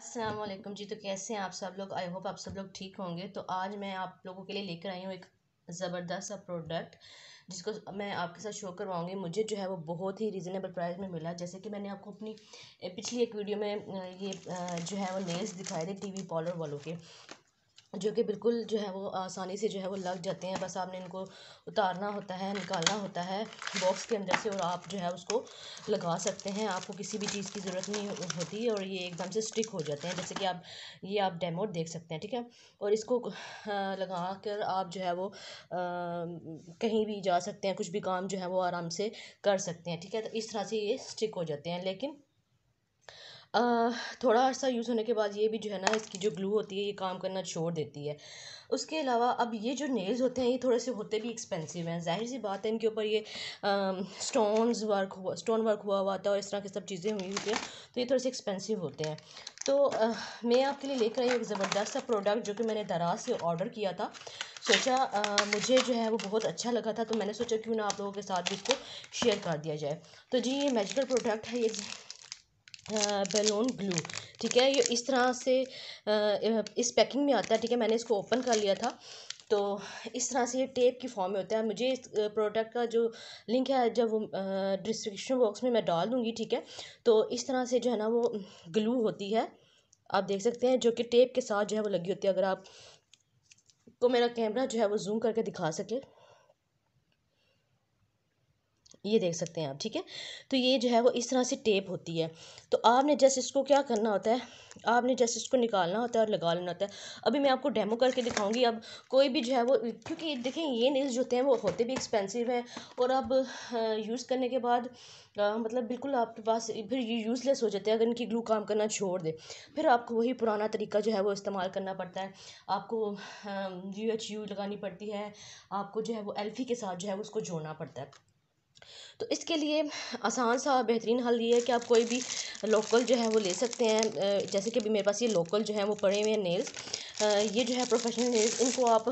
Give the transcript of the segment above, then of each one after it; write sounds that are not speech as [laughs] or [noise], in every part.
असलम जी तो कैसे हैं आप सब लोग आई होप आप सब लोग ठीक होंगे तो आज मैं आप लोगों के लिए लेकर आई हूँ एक ज़बरदस्त सा प्रोडक्ट जिसको मैं आपके साथ शो करवाऊँगी मुझे जो है वो बहुत ही रीज़नेबल प्राइस में मिला जैसे कि मैंने आपको अपनी पिछली एक वीडियो में ये जो है वो नेल्स दिखाए थे टी वी पॉलर वालों के जो कि बिल्कुल जो है वो आसानी से जो है वो लग जाते हैं बस आपने इनको उतारना होता है निकालना होता है बॉक्स के अंदर से और आप जो है उसको लगा सकते हैं आपको किसी भी चीज़ की ज़रूरत नहीं होती और ये एकदम से स्टिक हो जाते हैं जैसे कि आप ये आप डेमो देख सकते हैं ठीक है और इसको हाँ, लगा कर आप जो है वो आ, कहीं भी जा सकते हैं कुछ भी काम जो है वो आराम से कर सकते हैं ठीक है तो इस तरह से ये स्टिक हो जाते हैं लेकिन थोड़ा अर्सा यूज़ होने के बाद ये भी जो है ना इसकी जो ग्लू होती है ये काम करना छोड़ देती है उसके अलावा अब ये जो नेल्स होते हैं ये थोड़े से होते भी एक्सपेंसिव हैं ज़ाहिर सी बात है इनके ऊपर ये स्टोन्स वर्क हुआ स्टोन वर्क हुआ हुआ था और इस तरह की सब चीज़ें हुई हुई हैं तो ये थोड़े से एक्सपेंसिव होते हैं तो आ, मैं आपके लिए लेकर आई एक ज़बरदस्त सा प्रोडक्ट जो कि मैंने दराज से ऑर्डर किया था सोचा आ, मुझे जो है वो बहुत अच्छा लगा था तो मैंने सोचा क्यों ना आप लोगों के साथ भी इसको शेयर कर दिया जाए तो जी ये मेजिकल प्रोडक्ट है ये बैलून ग्लू ठीक है ये इस तरह से इस पैकिंग में आता है ठीक है मैंने इसको ओपन कर लिया था तो इस तरह से ये टेप की फॉर्म में होता है मुझे इस प्रोडक्ट का जो लिंक है जब वो डिस्क्रिप्शन बॉक्स में मैं डाल दूँगी ठीक है तो इस तरह से जो है ना वो ग्लू होती है आप देख सकते हैं जो कि टेप के साथ जो है वो लगी होती है अगर आप को मेरा कैमरा जो है वो जूम करके दिखा सके ये देख सकते हैं आप ठीक है तो ये जो है वो इस तरह से टेप होती है तो आपने जस्ट इसको क्या करना होता है आपने जस्ट इसको निकालना होता है और लगा लेना होता है अभी मैं आपको डेमो करके दिखाऊंगी अब कोई भी जो है वो क्योंकि देखें ये नेल्स जो होते हैं वो होते भी एक्सपेंसिव हैं और अब यूज़ करने के बाद आ, मतलब बिल्कुल आपके पास फिर ये यूज़लेस हो जाते हैं अगर इनकी ग्लू काम करना छोड़ दे फिर आपको वही पुराना तरीका जो है वो इस्तेमाल करना पड़ता है आपको यू एच यू लगानी पड़ती है आपको जो है वो एल्फी के साथ जो है उसको जोड़ना पड़ता है तो इसके लिए आसान सा बेहतरीन हल ये है कि आप कोई भी लोकल जो है वो ले सकते हैं जैसे कि अभी मेरे पास ये लोकल जो है वो पड़े हुए हैं नेल्स ये जो है प्रोफेशनल नेल्स इनको आप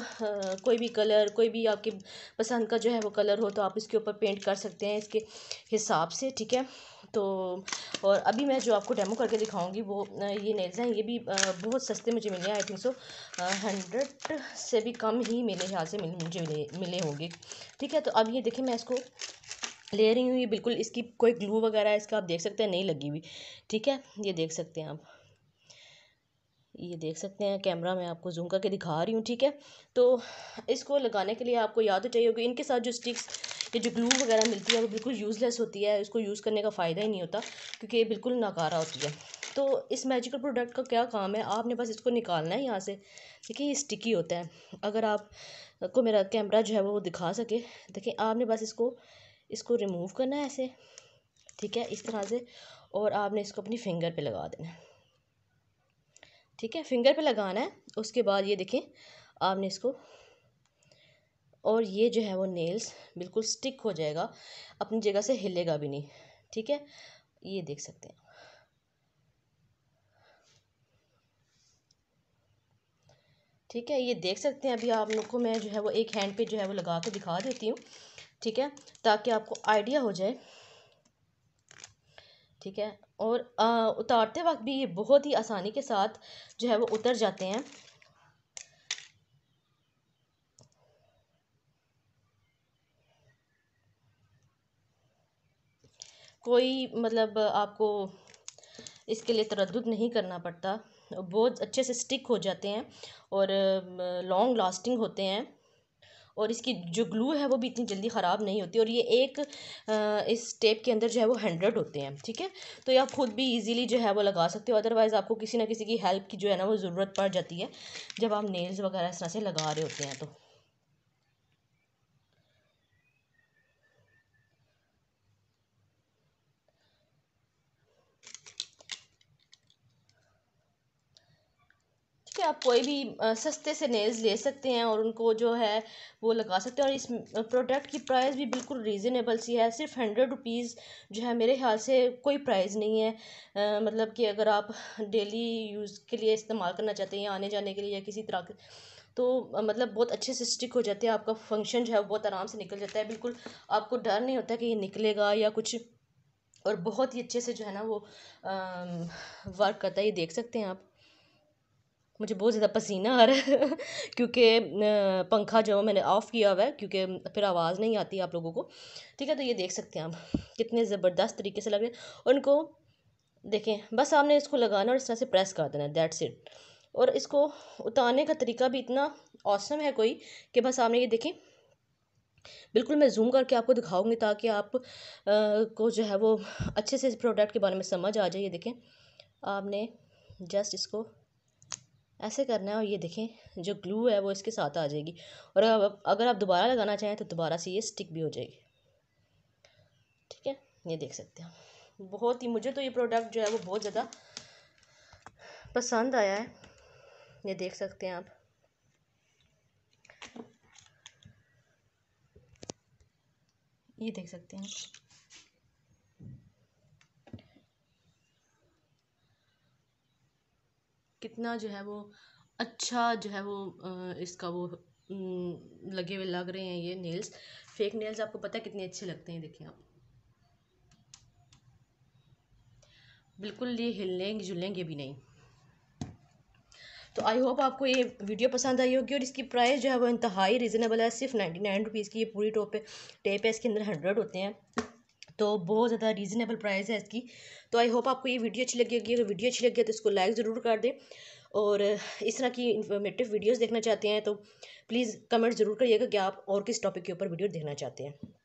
कोई भी कलर कोई भी आपके पसंद का जो है वो कलर हो तो आप इसके ऊपर पेंट कर सकते हैं इसके हिसाब से ठीक है तो और अभी मैं जो आपको डेमो करके दिखाऊंगी वो ये नेल्स हैं ये भी बहुत सस्ते मुझे मिले हैं आई थिंक सो हंड्रेड से भी कम ही मेरे ख्याल से मिले मुझे मिले मिले होंगे ठीक है तो अब ये देखें मैं इसको ले रही हूँ ये बिल्कुल इसकी कोई ग्लू वगैरह इसका आप देख सकते हैं नहीं लगी हुई ठीक है ये देख सकते हैं आप ये देख सकते हैं कैमरा मैं आपको जूम करके दिखा रही हूँ ठीक है तो इसको लगाने के लिए आपको याद तो चाहिए होगी इनके साथ जो स्टिक्स ये जो ग्लू वगैरह मिलती है वो बिल्कुल यूज़लेस होती है इसको यूज़ करने का फ़ायदा ही नहीं होता क्योंकि ये बिल्कुल नाकारा होती है तो इस मैजिकल प्रोडक्ट का क्या काम है आपने बस इसको निकालना है यहाँ से देखिए ये स्टिकी होता है अगर आपको मेरा कैमरा जो है वो दिखा सके देखिए आपने बस इसको इसको रिमूव करना है ऐसे ठीक है इस तरह से और आपने इसको अपनी फिंगर पे लगा देना है ठीक है फिंगर पे लगाना है उसके बाद ये देखें आपने इसको और ये जो है वो नेल्स बिल्कुल स्टिक हो जाएगा अपनी जगह से हिलेगा भी नहीं ठीक है ये देख सकते हैं ठीक है ये देख सकते हैं अभी आप लोग को मैं जो है वो एक हैंड पे जो है वो लगा के दिखा देती हूँ ठीक है ताकि आपको आइडिया हो जाए ठीक है और आ, उतारते वक्त भी ये बहुत ही आसानी के साथ जो है वो उतर जाते हैं कोई मतलब आपको इसके लिए तरद नहीं करना पड़ता बहुत अच्छे से स्टिक हो जाते हैं और लॉन्ग लास्टिंग होते हैं और इसकी जो ग्लू है वो भी इतनी जल्दी ख़राब नहीं होती और ये एक इस टेप के अंदर जो है वो हंड्रेड होते हैं ठीक है तो ये आप ख़ुद भी ईजिली जो है वो लगा सकते हो अदरवाइज़ आपको किसी ना किसी की हेल्प की जो है ना वो ज़रूरत पड़ जाती है जब आप नेल्स वगैरह इस तरह से लगा रहे होते हैं तो कि आप कोई भी सस्ते से नेल्स ले सकते हैं और उनको जो है वो लगा सकते हैं और इस प्रोडक्ट की प्राइस भी बिल्कुल रीज़नेबल सी है सिर्फ हंड्रेड रुपीज़ जो है मेरे ख्याल से कोई प्राइस नहीं है आ, मतलब कि अगर आप डेली यूज़ के लिए इस्तेमाल करना चाहते हैं आने जाने के लिए या किसी तरह के तो मतलब बहुत अच्छे से स्टिक हो जाते हैं आपका फंक्शन जो है बहुत आराम से निकल जाता है बिल्कुल आपको डर नहीं होता कि ये निकलेगा या कुछ और बहुत ही अच्छे से जो है ना वो वर्क करता है ये देख सकते हैं आप मुझे बहुत ज़्यादा पसीना आ रहा है [laughs] क्योंकि पंखा जो है मैंने ऑफ़ किया हुआ है क्योंकि फिर आवाज़ नहीं आती आप लोगों को ठीक है तो ये देख सकते हैं आप [laughs] कितने ज़बरदस्त तरीके से लग रहे हैं उनको देखें बस आपने इसको लगाना और इस तरह से प्रेस कर देना है दैट्स इट और इसको उतारने का तरीका भी इतना औसम है कोई कि बस आपने ये देखें बिल्कुल मैं जूम करके आपको दिखाऊंगी ताकि आप आ, को जो है वो अच्छे से इस प्रोडक्ट के बारे में समझ आ जाए ये देखें आपने जस्ट इसको ऐसे करना है और ये देखें जो ग्लू है वो इसके साथ आ जाएगी और अब अगर आप दोबारा लगाना चाहें तो दोबारा से ये स्टिक भी हो जाएगी ठीक है ये देख सकते हैं बहुत ही मुझे तो ये प्रोडक्ट जो है वो बहुत ज़्यादा पसंद आया है ये देख सकते हैं आप ये देख सकते हैं कितना जो है वो अच्छा जो है वो इसका वो लगे हुए लग रहे हैं ये नेल्स फेक नेल्स आपको पता है कितने अच्छे लगते हैं देखिए आप बिल्कुल ये हिलेंगे जुलेंगे भी नहीं तो आई होप आपको ये वीडियो पसंद आई होगी और इसकी प्राइस जो है वो इंतहाई रिजनेबल है सिर्फ नाइन्टी नाइन रुपीज़ की ये पूरी टॉप टेप है इसके अंदर हंड्रेड होते हैं तो बहुत ज़्यादा रीज़नेबल प्राइस है इसकी तो आई होप आपको ये वीडियो अच्छी लगी होगी अगर वीडियो अच्छी लगी है तो इसको लाइक ज़रूर कर दें और इस तरह की इन्फॉर्मेटिव वीडियोस देखना चाहते हैं तो प्लीज़ कमेंट ज़रूर करिएगा कि आप और किस टॉपिक के ऊपर वीडियो देखना चाहते हैं